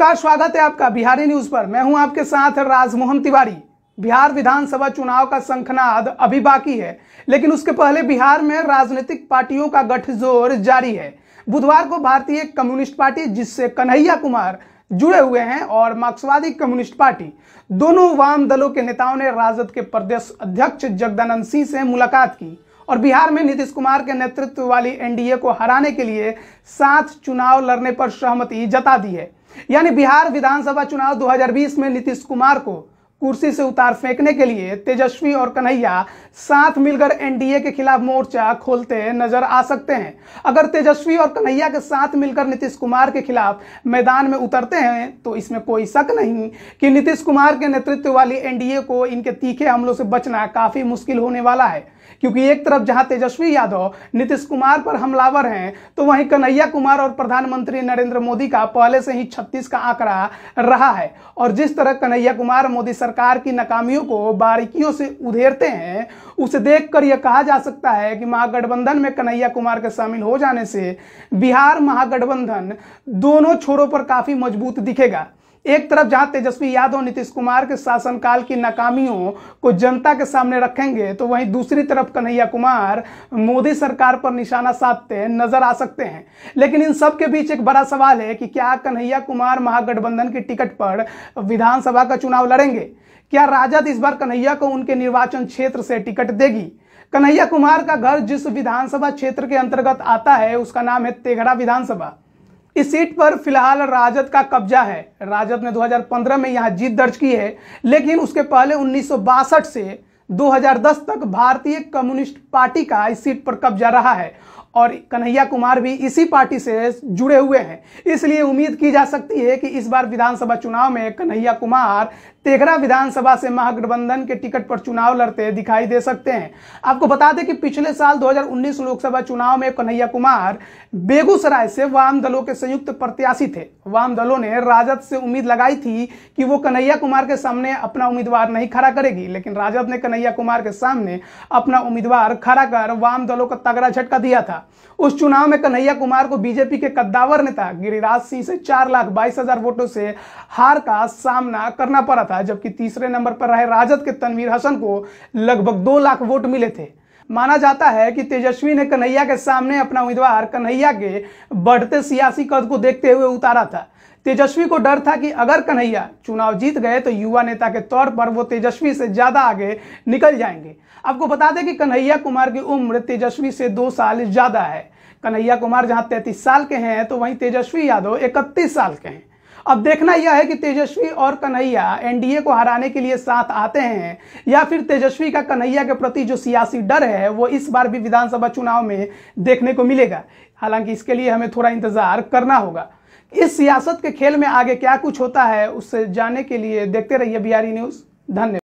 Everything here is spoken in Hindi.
नमस्कार स्वागत है आपका बिहारी न्यूज पर मैं हूं आपके साथ राजमोहन तिवारी बिहार विधानसभा चुनाव का संखनाद अभी बाकी है लेकिन उसके पहले बिहार में राजनीतिक पार्टियों का गठजोड़ जारी है बुधवार को भारतीय कम्युनिस्ट पार्टी जिससे कन्हैया कुमार जुड़े हुए हैं और मार्क्सवादी कम्युनिस्ट पार्टी दोनों वाम दलों के नेताओं ने राजद के प्रदेश अध्यक्ष जगदानंद सिंह से मुलाकात की और बिहार में नीतीश कुमार के नेतृत्व वाली एनडीए को हराने के लिए साथ चुनाव लड़ने पर सहमति जता दी है यानी बिहार विधानसभा चुनाव 2020 में नीतीश कुमार को कुर्सी से उतार फेंकने के लिए तेजस्वी और कन्हैया साथ मिलकर एनडीए के खिलाफ मोर्चा खोलते नजर आ सकते हैं अगर तेजस्वी और कन्हैया के साथ मिलकर नीतीश कुमार के खिलाफ मैदान में उतरते हैं तो इसमें कोई शक नहीं कि नीतीश कुमार के नेतृत्व वाली एनडीए को इनके तीखे हमलों से बचना काफी मुश्किल होने वाला है क्योंकि एक तरफ जहां तेजस्वी यादव नीतीश कुमार पर हमलावर हैं तो वहीं कन्हैया कुमार और प्रधानमंत्री नरेंद्र मोदी का पहले से ही छत्तीस का आंकड़ा रहा है और जिस तरह कन्हैया कुमार मोदी सरकार की नाकामियों को बारीकियों से उधेरते हैं उसे देखकर यह कहा जा सकता है कि महागठबंधन में कन्हैया कुमार के शामिल हो जाने से बिहार महागठबंधन दोनों छोरों पर काफी मजबूत दिखेगा एक तरफ जहां तेजस्वी यादव नीतीश कुमार के शासनकाल की नाकामियों को जनता के सामने रखेंगे तो वहीं दूसरी तरफ कन्हैया कुमार मोदी सरकार पर निशाना साधते नजर आ सकते हैं लेकिन इन सब के बीच एक बड़ा सवाल है कि क्या कन्हैया कुमार महागठबंधन की टिकट पर विधानसभा का चुनाव लड़ेंगे क्या राजद इस बार कन्हैया को उनके निर्वाचन क्षेत्र से टिकट देगी कन्हैया कुमार का घर जिस विधानसभा क्षेत्र के अंतर्गत आता है उसका नाम है तेघड़ा विधानसभा इस सीट पर फिलहाल राजद का कब्जा है राजद ने 2015 में यहां जीत दर्ज की है लेकिन उसके पहले उन्नीस से 2010 तक भारतीय कम्युनिस्ट पार्टी का इस सीट पर कब्जा रहा है और कन्हैया कुमार भी इसी पार्टी से जुड़े हुए हैं इसलिए उम्मीद की जा सकती है कि इस बार विधानसभा चुनाव में कन्हैया कुमार तेघरा विधानसभा से महागठबंधन के टिकट पर चुनाव लड़ते दिखाई दे सकते हैं आपको बता दें कि पिछले साल 2019 लोकसभा चुनाव में कन्हैया कुमार बेगूसराय से वाम दलों के संयुक्त प्रत्याशी थे वाम दलों ने राजद से उम्मीद लगाई थी कि वो कन्हैया कुमार के सामने अपना उम्मीदवार नहीं खड़ा करेगी लेकिन राजद ने कन्हैया कुमार के सामने अपना उम्मीदवार खड़ा कर वाम दलों को तगड़ा झटका दिया था था उस चुनाव में कन्हैया कुमार को बीजेपी के कद्दावर नेता गिरिराज सिंह से चार लाख बाईस हजार वोटों से हार का सामना करना पड़ा था जबकि तीसरे नंबर पर रहे राजद के तनवीर हसन को लगभग दो लाख वोट मिले थे माना जाता है कि तेजस्वी ने कन्हैया के सामने अपना उम्मीदवार कन्हैया के बढ़ते सियासी कद को देखते हुए उतारा था तेजस्वी को डर था कि अगर कन्हैया चुनाव जीत गए तो युवा नेता के तौर पर वो तेजस्वी से ज्यादा आगे निकल जाएंगे आपको बता दें कि कन्हैया कुमार की उम्र तेजस्वी से दो साल ज्यादा है कन्हैया कुमार जहां तैतीस साल के हैं तो वहीं तेजस्वी यादव इकतीस साल के हैं अब देखना यह है कि तेजस्वी और कन्हैया एनडीए को हराने के लिए साथ आते हैं या फिर तेजस्वी का कन्हैया के प्रति जो सियासी डर है वो इस बार भी विधानसभा चुनाव में देखने को मिलेगा हालांकि इसके लिए हमें थोड़ा इंतजार करना होगा इस सियासत के खेल में आगे क्या कुछ होता है उससे जानने के लिए देखते रहिए बिहारी न्यूज e धन्यवाद